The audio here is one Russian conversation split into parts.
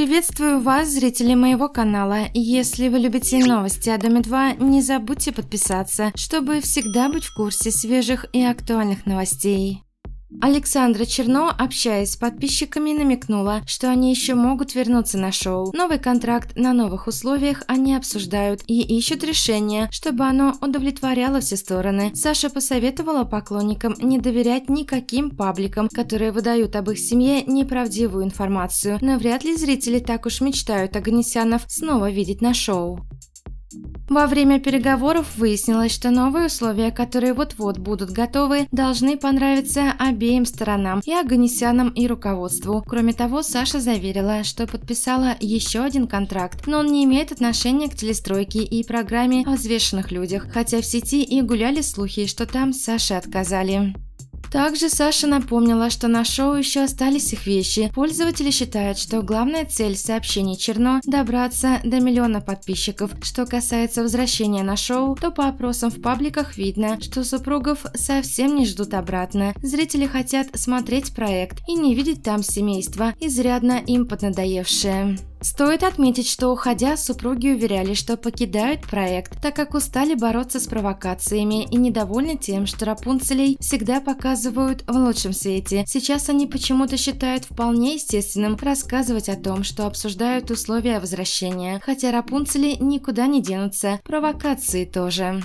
Приветствую вас, зрители моего канала. Если вы любите новости о Доме 2, не забудьте подписаться, чтобы всегда быть в курсе свежих и актуальных новостей. Александра Черно, общаясь с подписчиками, намекнула, что они еще могут вернуться на шоу. Новый контракт на новых условиях они обсуждают и ищут решение, чтобы оно удовлетворяло все стороны. Саша посоветовала поклонникам не доверять никаким пабликам, которые выдают об их семье неправдивую информацию, но вряд ли зрители так уж мечтают Аганесянов снова видеть на шоу. Во время переговоров выяснилось, что новые условия, которые вот-вот будут готовы, должны понравиться обеим сторонам и Аганесянам и руководству. Кроме того, Саша заверила, что подписала еще один контракт, но он не имеет отношения к телестройке и программе о взвешенных людях, хотя в сети и гуляли слухи, что там Саше отказали. Также Саша напомнила, что на шоу еще остались их вещи. Пользователи считают, что главная цель сообщений Черно – добраться до миллиона подписчиков. Что касается возвращения на шоу, то по опросам в пабликах видно, что супругов совсем не ждут обратно. Зрители хотят смотреть проект и не видеть там семейство, изрядно им поднадоевшее. Стоит отметить, что уходя, супруги уверяли, что покидают проект, так как устали бороться с провокациями и недовольны тем, что Рапунцелей всегда показывают в лучшем свете. Сейчас они почему-то считают вполне естественным рассказывать о том, что обсуждают условия возвращения, хотя Рапунцели никуда не денутся, провокации тоже.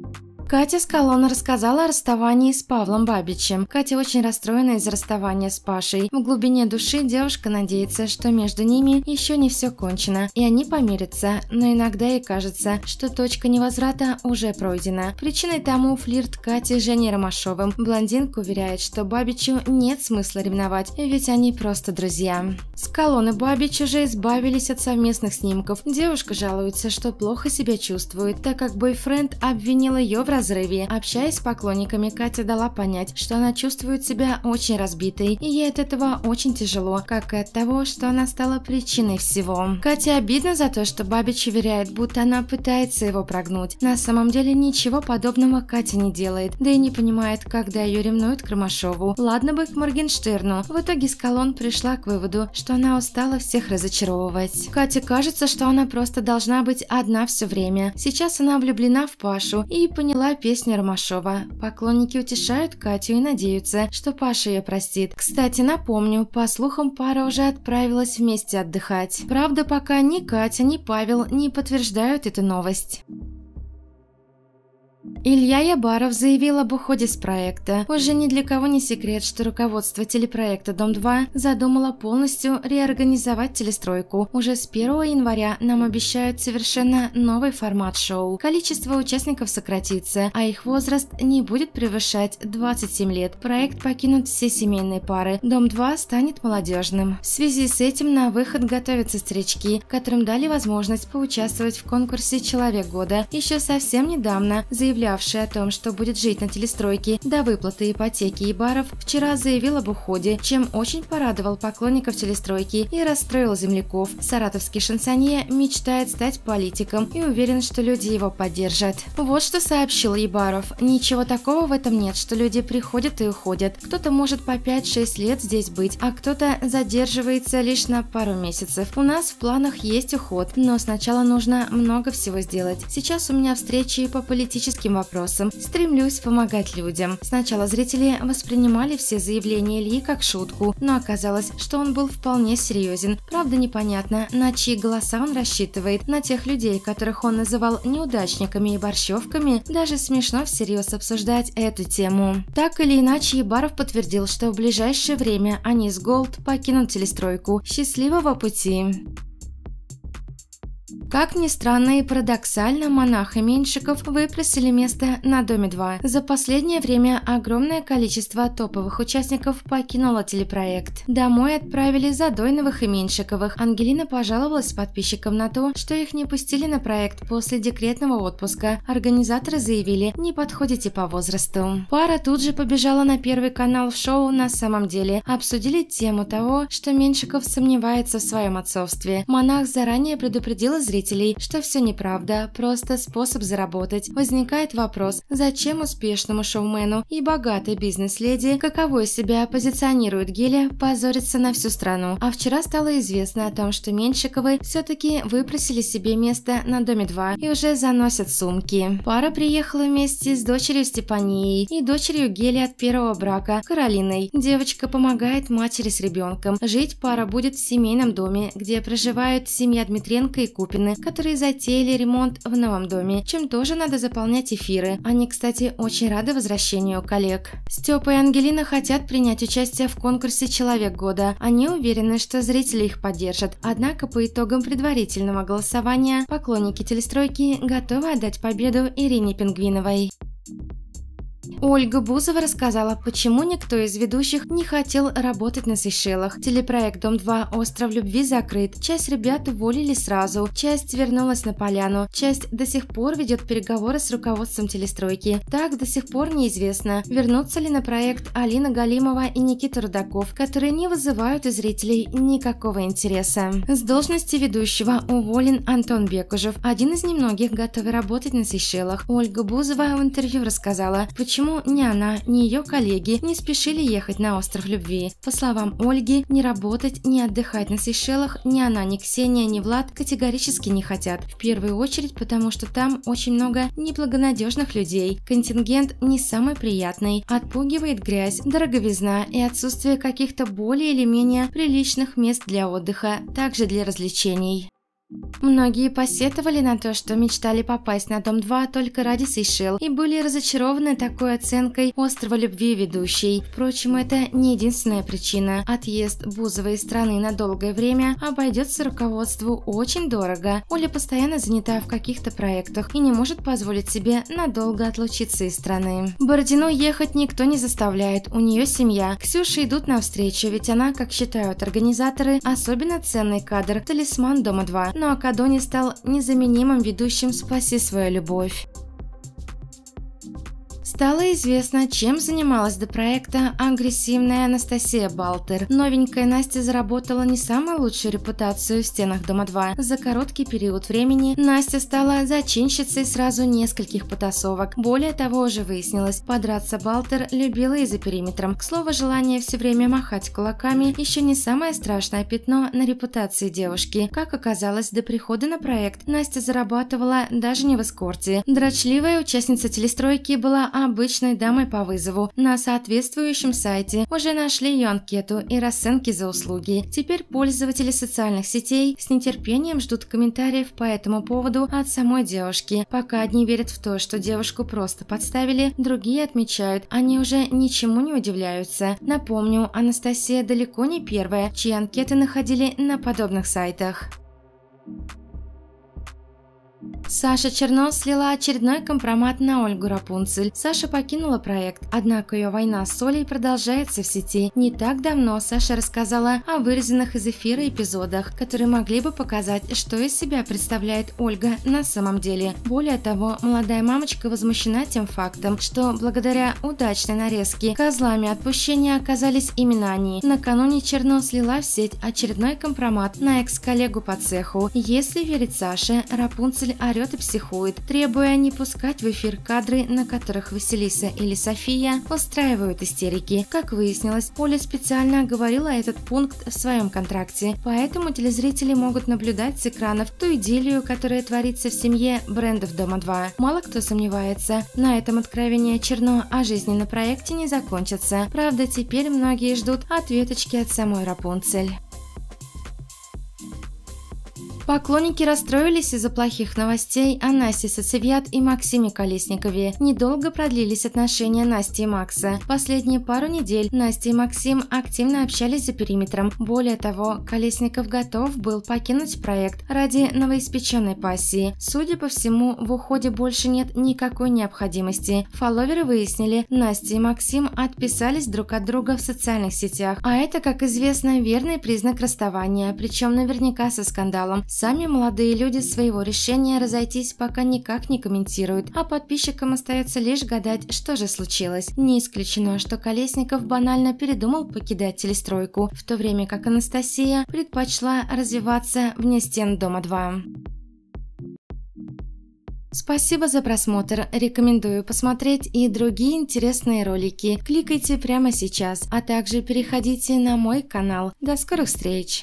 Thank you Катя Скалон рассказала о расставании с Павлом Бабичем. Катя очень расстроена из-за расставания с Пашей. В глубине души девушка надеется, что между ними еще не все кончено, и они помирятся, но иногда ей кажется, что точка невозврата уже пройдена. Причиной тому флирт Кати с Женей Ромашовым. Блондинка уверяет, что Бабичу нет смысла ревновать, ведь они просто друзья. Скалон и Бабич уже избавились от совместных снимков. Девушка жалуется, что плохо себя чувствует, так как бойфренд обвинил ее в разрыве. Общаясь с поклонниками, Катя дала понять, что она чувствует себя очень разбитой, и ей от этого очень тяжело, как и от того, что она стала причиной всего. Катя обидно за то, что Бабич уверяет, будто она пытается его прогнуть. На самом деле ничего подобного Катя не делает, да и не понимает, когда ее ревнуют к Ромашову. Ладно бы к Моргенштерну. В итоге Скалон пришла к выводу, что она устала всех разочаровывать. Кате кажется, что она просто должна быть одна все время. Сейчас она влюблена в Пашу и поняла, была песня Ромашова. Поклонники утешают Катю и надеются, что Паша ее простит. Кстати, напомню, по слухам, пара уже отправилась вместе отдыхать. Правда, пока ни Катя, ни Павел не подтверждают эту новость. Илья Ябаров заявил об уходе с проекта. Уже ни для кого не секрет, что руководство телепроекта «Дом-2» задумало полностью реорганизовать телестройку. Уже с 1 января нам обещают совершенно новый формат шоу. Количество участников сократится, а их возраст не будет превышать 27 лет. Проект покинут все семейные пары. «Дом-2» станет молодежным. В связи с этим на выход готовятся старички, которым дали возможность поучаствовать в конкурсе «Человек года». Еще совсем недавно заявили заявлявшая о том, что будет жить на телестройке до выплаты ипотеки и баров, вчера заявил об уходе, чем очень порадовал поклонников телестройки и расстроил земляков. Саратовский шансонье мечтает стать политиком и уверен, что люди его поддержат. Вот что сообщил Ебаров. Ничего такого в этом нет, что люди приходят и уходят. Кто-то может по 5-6 лет здесь быть, а кто-то задерживается лишь на пару месяцев. У нас в планах есть уход, но сначала нужно много всего сделать. Сейчас у меня встречи по политическим экологическим вопросам. Стремлюсь помогать людям. Сначала зрители воспринимали все заявления Ли как шутку, но оказалось, что он был вполне серьезен. Правда, непонятно, на чьи голоса он рассчитывает. На тех людей, которых он называл неудачниками и борщевками, даже смешно всерьез обсуждать эту тему. Так или иначе, Ебаров подтвердил, что в ближайшее время они с Голд покинут телестройку. Счастливого пути! Как ни странно и парадоксально, монах и Меньшиков выпросили место на Доме 2. За последнее время огромное количество топовых участников покинуло телепроект. Домой отправили Задойновых и Меньшиковых. Ангелина пожаловалась подписчикам на то, что их не пустили на проект после декретного отпуска. Организаторы заявили, не подходите по возрасту. Пара тут же побежала на первый канал в шоу «На самом деле». Обсудили тему того, что Меньшиков сомневается в своем отцовстве. Монах заранее предупредил зрителей, зрителей, что все неправда, просто способ заработать, возникает вопрос, зачем успешному шоумену и богатой бизнес-леди, каковой себя позиционирует Геля, позориться на всю страну. А вчера стало известно о том, что Менщиковы все-таки выпросили себе место на Доме 2 и уже заносят сумки. Пара приехала вместе с дочерью Степанией и дочерью Гели от первого брака Каролиной. Девочка помогает матери с ребенком. Жить пара будет в семейном доме, где проживают семья Дмитренко и Купина. Марины, которые затеяли ремонт в новом доме, чем тоже надо заполнять эфиры. Они, кстати, очень рады возвращению коллег. Степа и Ангелина хотят принять участие в конкурсе «Человек года». Они уверены, что зрители их поддержат. Однако по итогам предварительного голосования поклонники телестройки готовы отдать победу Ирине Пингвиновой. Ольга Бузова рассказала, почему никто из ведущих не хотел работать на Сейшелах. Телепроект «Дом-2. Остров любви» закрыт. Часть ребят уволили сразу, часть вернулась на поляну, часть до сих пор ведет переговоры с руководством телестройки. Так до сих пор неизвестно, вернутся ли на проект Алина Галимова и Никита Рудаков, которые не вызывают у зрителей никакого интереса. С должности ведущего уволен Антон Бекужев, один из немногих готовый работать на Сейшелах. Ольга Бузова в интервью рассказала, почему Поэтому ни она, ни ее коллеги не спешили ехать на остров любви. По словам Ольги, не работать, не отдыхать на Сейшелах ни она, ни Ксения, ни Влад категорически не хотят. В первую очередь, потому что там очень много неблагонадежных людей. Контингент не самый приятный, отпугивает грязь, дороговизна и отсутствие каких-то более или менее приличных мест для отдыха, также для развлечений. Многие посетовали на то, что мечтали попасть на Дом-2 только ради Сейшел и были разочарованы такой оценкой острова любви ведущей. Впрочем, это не единственная причина. Отъезд Бузовой страны на долгое время обойдется руководству очень дорого. Оля постоянно занята в каких-то проектах и не может позволить себе надолго отлучиться из страны. Бородину ехать никто не заставляет, у нее семья. Ксюше идут навстречу, ведь она, как считают организаторы, особенно ценный кадр, талисман Дома-2 но Акадони стал незаменимым ведущим «Спаси свою любовь». Стало известно, чем занималась до проекта агрессивная Анастасия Балтер. Новенькая Настя заработала не самую лучшую репутацию в стенах Дома 2. За короткий период времени Настя стала зачинщицей сразу нескольких потасовок. Более того, уже выяснилось, подраться Балтер любила и за периметром. К слову, желание все время махать кулаками еще не самое страшное пятно на репутации девушки. Как оказалось, до прихода на проект Настя зарабатывала даже не в эскорте. Дрочливая участница телестройки была обычной дамой по вызову. На соответствующем сайте уже нашли ее анкету и расценки за услуги. Теперь пользователи социальных сетей с нетерпением ждут комментариев по этому поводу от самой девушки. Пока одни верят в то, что девушку просто подставили, другие отмечают, они уже ничему не удивляются. Напомню, Анастасия далеко не первая, чьи анкеты находили на подобных сайтах. Саша Черно слила очередной компромат на Ольгу Рапунцель. Саша покинула проект, однако ее война с Олей продолжается в сети. Не так давно Саша рассказала о вырезанных из эфира эпизодах, которые могли бы показать, что из себя представляет Ольга на самом деле. Более того, молодая мамочка возмущена тем фактом, что благодаря удачной нарезке козлами отпущения оказались именно они. Накануне Черно слила в сеть очередной компромат на экс-коллегу по цеху. Если верить Саше, Рапунцель Слушатель орет и психует, требуя не пускать в эфир кадры, на которых Василиса или София устраивают истерики. Как выяснилось, Поля специально оговорила этот пункт в своем контракте, поэтому телезрители могут наблюдать с экранов ту идиллию, которая творится в семье брендов «Дома-2». Мало кто сомневается, на этом откровение Черно о жизни на проекте не закончится. Правда, теперь многие ждут ответочки от самой Рапунцель. Поклонники расстроились из-за плохих новостей о Насте Сацевьят и Максиме Колесникове. Недолго продлились отношения Насти и Макса. Последние пару недель Настя и Максим активно общались за периметром. Более того, Колесников готов был покинуть проект ради новоиспеченной пассии. Судя по всему, в уходе больше нет никакой необходимости. Фолловеры выяснили, Настя и Максим отписались друг от друга в социальных сетях. А это, как известно, верный признак расставания, причем наверняка со скандалом. Сами молодые люди своего решения разойтись пока никак не комментируют, а подписчикам остается лишь гадать, что же случилось. Не исключено, что Колесников банально передумал покидать телестройку, в то время как Анастасия предпочла развиваться вне стен Дома-2. Спасибо за просмотр. Рекомендую посмотреть и другие интересные ролики. Кликайте прямо сейчас, а также переходите на мой канал. До скорых встреч!